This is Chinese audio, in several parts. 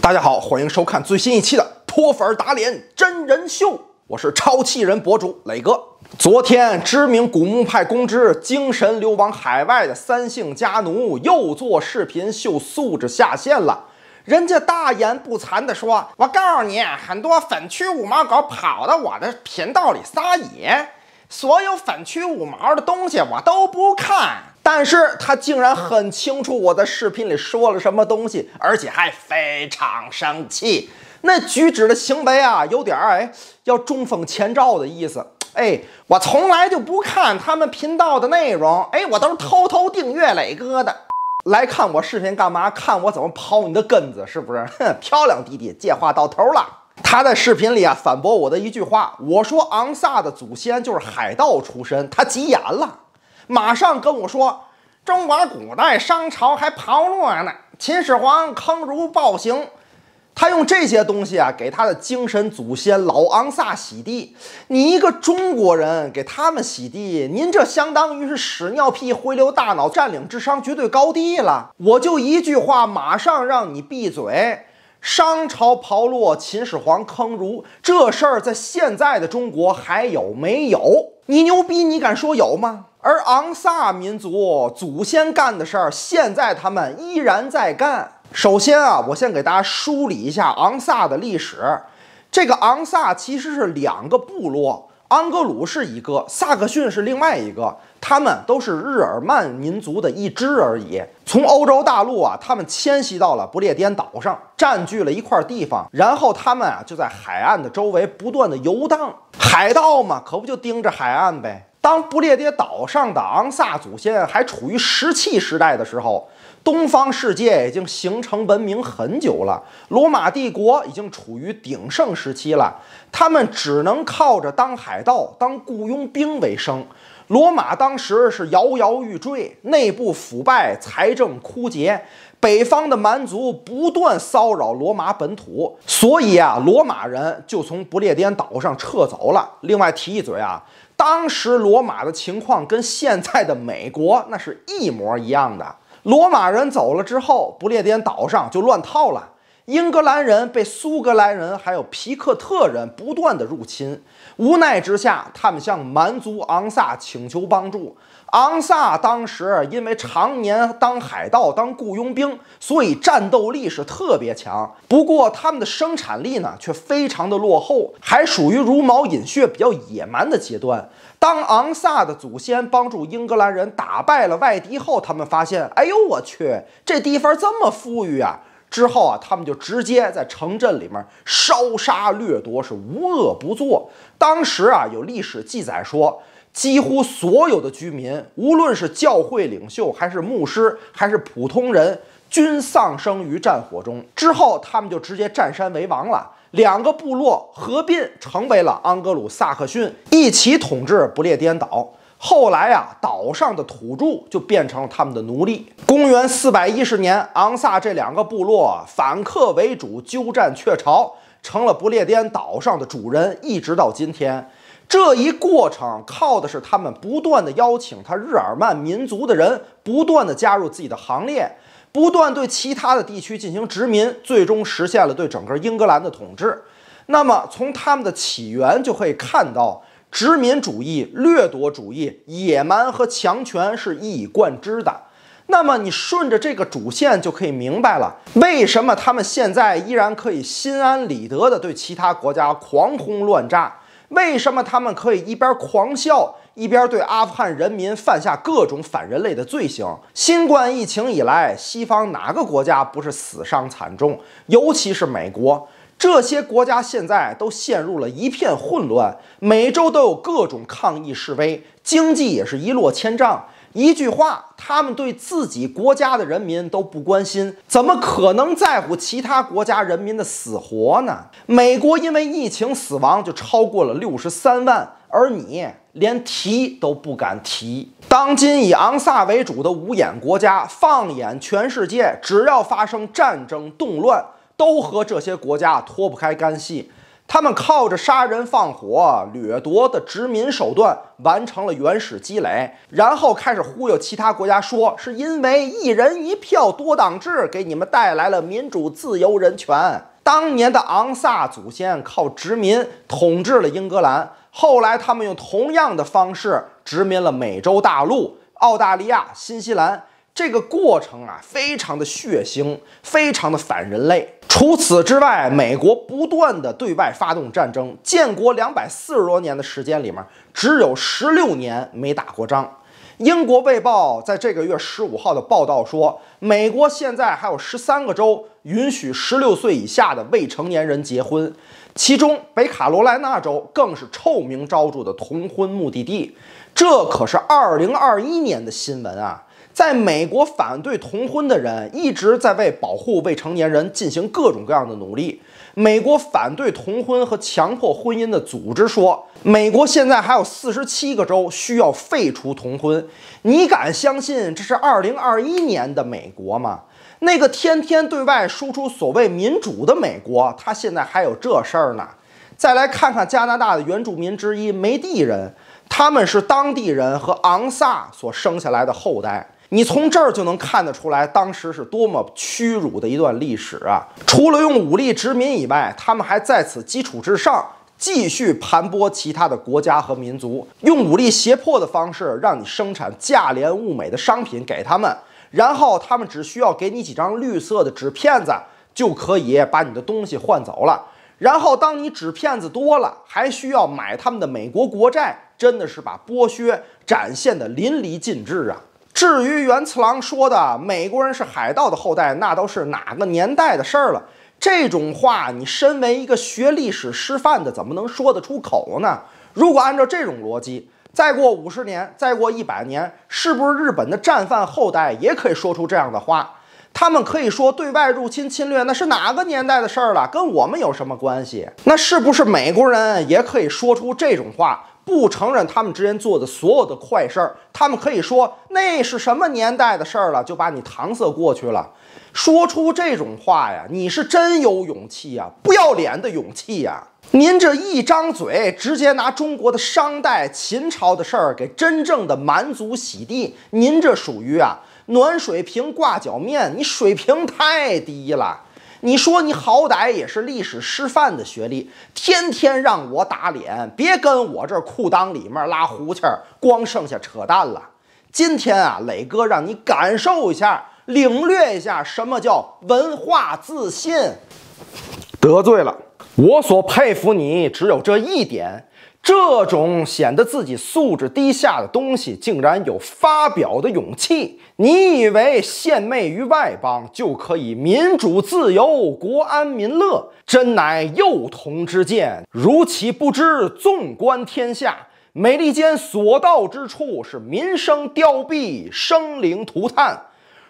大家好，欢迎收看最新一期的《脱粉打脸真人秀》，我是超气人博主磊哥。昨天，知名古墓派公知、精神流亡海外的三姓家奴又做视频秀素质下线了。人家大言不惭地说：“我告诉你，很多粉区五毛狗跑到我的频道里撒野，所有粉区五毛的东西我都不看。”但是他竟然很清楚我在视频里说了什么东西，而且还非常生气，那举止的行为啊，有点儿哎要中风前兆的意思。哎，我从来就不看他们频道的内容，哎，我都是偷偷订阅磊哥的。来看我视频干嘛？看我怎么刨你的根子是不是？哼，漂亮弟弟，这话到头了。他在视频里啊反驳我的一句话，我说昂萨的祖先就是海盗出身，他急眼了。马上跟我说，中国古代商朝还旁落呢，秦始皇坑儒暴行，他用这些东西啊给他的精神祖先老昂萨洗地。你一个中国人给他们洗地，您这相当于是屎尿屁回流大脑，占领智商绝对高地了。我就一句话，马上让你闭嘴。商朝刨落，秦始皇坑儒，这事儿在现在的中国还有没有？你牛逼，你敢说有吗？而昂萨民族祖先干的事儿，现在他们依然在干。首先啊，我先给大家梳理一下昂萨的历史。这个昂萨其实是两个部落，安格鲁是一个，萨克逊是另外一个。他们都是日耳曼民族的一支而已。从欧洲大陆啊，他们迁徙到了不列颠岛上，占据了一块地方。然后他们啊，就在海岸的周围不断的游荡。海盗嘛，可不就盯着海岸呗。当不列颠岛上的昂萨祖先还处于石器时代的时候，东方世界已经形成文明很久了，罗马帝国已经处于鼎盛时期了。他们只能靠着当海盗、当雇佣兵为生。罗马当时是摇摇欲坠，内部腐败，财政枯竭，北方的蛮族不断骚扰罗马本土，所以啊，罗马人就从不列颠岛上撤走了。另外提一嘴啊，当时罗马的情况跟现在的美国那是一模一样的。罗马人走了之后，不列颠岛上就乱套了，英格兰人被苏格兰人还有皮克特人不断的入侵。无奈之下，他们向蛮族昂萨请求帮助。昂萨当时因为常年当海盗、当雇佣兵，所以战斗力是特别强。不过他们的生产力呢，却非常的落后，还属于茹毛饮血、比较野蛮的阶段。当昂萨的祖先帮助英格兰人打败了外敌后，他们发现，哎呦我去，这地方这么富裕啊！之后啊，他们就直接在城镇里面烧杀掠夺，是无恶不作。当时啊，有历史记载说，几乎所有的居民，无论是教会领袖、还是牧师、还是普通人，均丧生于战火中。之后，他们就直接占山为王了。两个部落合并，成为了盎格鲁撒克逊，一起统治不列颠岛。后来呀，岛上的土著就变成了他们的奴隶。公元四百一十年，昂萨这两个部落反客为主，鸠占鹊巢，成了不列颠岛上的主人。一直到今天，这一过程靠的是他们不断的邀请他日耳曼民族的人不断的加入自己的行列，不断对其他的地区进行殖民，最终实现了对整个英格兰的统治。那么，从他们的起源就可以看到。殖民主义、掠夺主义、野蛮和强权是一以贯之的。那么，你顺着这个主线就可以明白了，为什么他们现在依然可以心安理得地对其他国家狂轰乱炸？为什么他们可以一边狂笑，一边对阿富汗人民犯下各种反人类的罪行？新冠疫情以来，西方哪个国家不是死伤惨重？尤其是美国。这些国家现在都陷入了一片混乱，每周都有各种抗议示威，经济也是一落千丈。一句话，他们对自己国家的人民都不关心，怎么可能在乎其他国家人民的死活呢？美国因为疫情死亡就超过了六十三万，而你连提都不敢提。当今以昂萨为主的五眼国家，放眼全世界，只要发生战争动乱。都和这些国家脱不开干系，他们靠着杀人放火、掠夺的殖民手段完成了原始积累，然后开始忽悠其他国家，说是因为一人一票多党制给你们带来了民主、自由、人权。当年的昂萨祖先靠殖民统治了英格兰，后来他们用同样的方式殖民了美洲大陆、澳大利亚、新西兰。这个过程啊，非常的血腥，非常的反人类。除此之外，美国不断的对外发动战争，建国两百四十多年的时间里面，只有十六年没打过仗。英国卫报在这个月十五号的报道说，美国现在还有十三个州允许十六岁以下的未成年人结婚，其中北卡罗来纳州更是臭名昭著的同婚目的地。这可是二零二一年的新闻啊。在美国反对同婚的人一直在为保护未成年人进行各种各样的努力。美国反对同婚和强迫婚姻的组织说，美国现在还有四十七个州需要废除同婚。你敢相信这是二零二一年的美国吗？那个天天对外输出所谓民主的美国，他现在还有这事儿呢？再来看看加拿大的原住民之一梅地人，他们是当地人和昂萨所生下来的后代。你从这儿就能看得出来，当时是多么屈辱的一段历史啊！除了用武力殖民以外，他们还在此基础之上继续盘剥其他的国家和民族，用武力胁迫的方式让你生产价廉物美的商品给他们，然后他们只需要给你几张绿色的纸片子，就可以把你的东西换走了。然后当你纸片子多了，还需要买他们的美国国债，真的是把剥削展现的淋漓尽致啊！至于原次郎说的美国人是海盗的后代，那都是哪个年代的事儿了？这种话，你身为一个学历史师范的，怎么能说得出口呢？如果按照这种逻辑，再过五十年，再过一百年，是不是日本的战犯后代也可以说出这样的话？他们可以说对外入侵侵略，那是哪个年代的事儿了？跟我们有什么关系？那是不是美国人也可以说出这种话？不承认他们之间做的所有的坏事儿，他们可以说那是什么年代的事儿了，就把你搪塞过去了。说出这种话呀，你是真有勇气呀，不要脸的勇气呀！您这一张嘴，直接拿中国的商代、秦朝的事儿给真正的蛮族洗地，您这属于啊，暖水瓶挂脚面，你水平太低了。你说你好歹也是历史师范的学历，天天让我打脸，别跟我这裤裆里面拉胡气儿，光剩下扯淡了。今天啊，磊哥让你感受一下，领略一下什么叫文化自信。得罪了，我所佩服你只有这一点。这种显得自己素质低下的东西，竟然有发表的勇气？你以为献媚于外邦就可以民主自由、国安民乐？真乃幼童之见！如岂不知，纵观天下，美利坚所到之处是民生凋敝、生灵涂炭，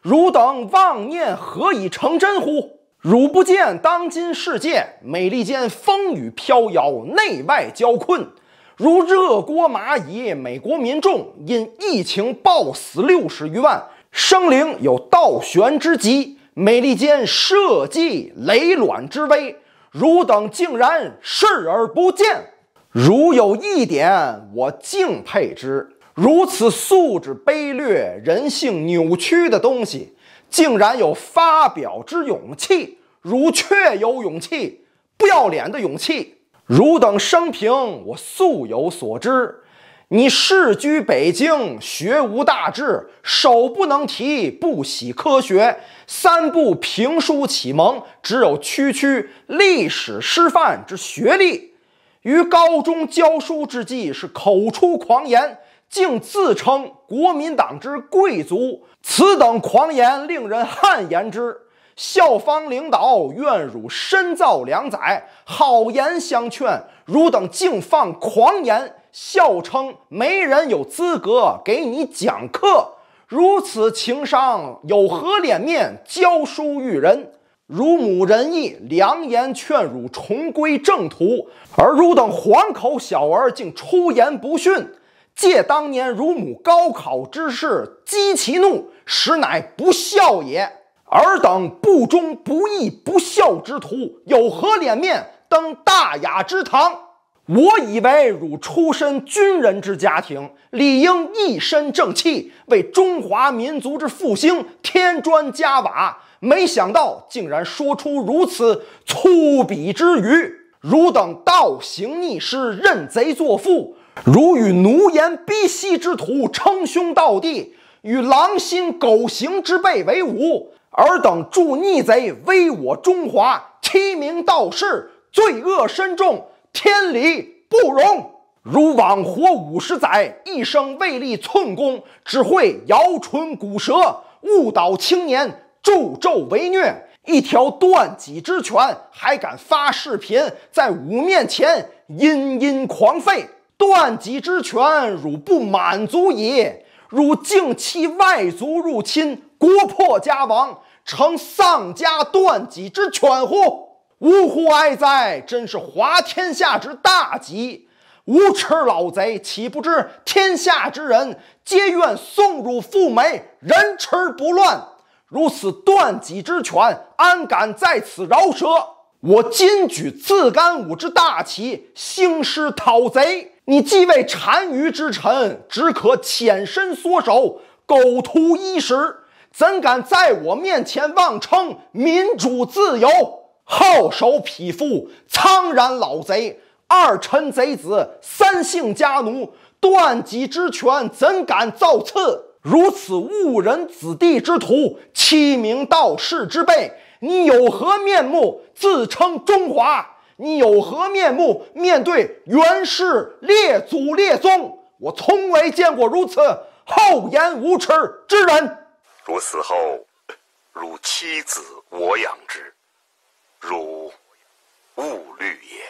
汝等妄念何以成真乎？汝不见当今世界，美利坚风雨飘摇，内外交困，如热锅蚂蚁。美国民众因疫情暴死六十余万，生灵有倒悬之急，美利坚社稷累卵之危，汝等竟然视而不见。如有一点我敬佩之，如此素质卑劣、人性扭曲的东西，竟然有发表之勇气！如确有勇气，不要脸的勇气。汝等生平，我素有所知。你世居北京，学无大志，手不能提，不喜科学，三不评书启蒙，只有区区历史师范之学历。于高中教书之际，是口出狂言，竟自称国民党之贵族。此等狂言，令人汗颜之。校方领导愿汝深造两载，好言相劝，汝等竟放狂言，笑称没人有资格给你讲课，如此情商，有何脸面教书育人？汝母仁义，良言劝汝重归正途，而汝等黄口小儿竟出言不逊，借当年汝母高考之事激其怒，实乃不孝也。尔等不忠不义不孝之徒，有何脸面登大雅之堂？我以为汝出身军人之家庭，理应一身正气，为中华民族之复兴添砖加瓦。没想到竟然说出如此粗鄙之语！汝等倒行逆施，认贼作父，汝与奴颜婢膝之徒称兄道弟，与狼心狗行之辈为伍。尔等助逆贼，威我中华，欺名盗世，罪恶深重，天理不容。汝枉活五十载，一生未立寸功，只会摇唇鼓舌，误导青年，助纣为虐。一条断脊之犬，还敢发视频在吾面前狺狺狂吠？断脊之犬，汝不满足也！汝竟欺外族入侵，国破家亡。成丧家断己之犬乎？呜呼哀哉！真是滑天下之大稽！无耻老贼，岂不知天下之人皆愿送汝富美，人持不乱。如此断己之犬，安敢在此饶舌？我今举自干武之大旗，兴师讨贼。你既为单于之臣，只可浅身缩手，苟图一时。怎敢在我面前妄称民主自由？皓首匹夫，苍然老贼，二臣贼子，三姓家奴，断己之权，怎敢造次？如此误人子弟之徒，欺名盗世之辈，你有何面目自称中华？你有何面目面对袁氏列祖列宗？我从未见过如此厚颜无耻之人！汝死后，汝妻子我养之，汝勿虑也。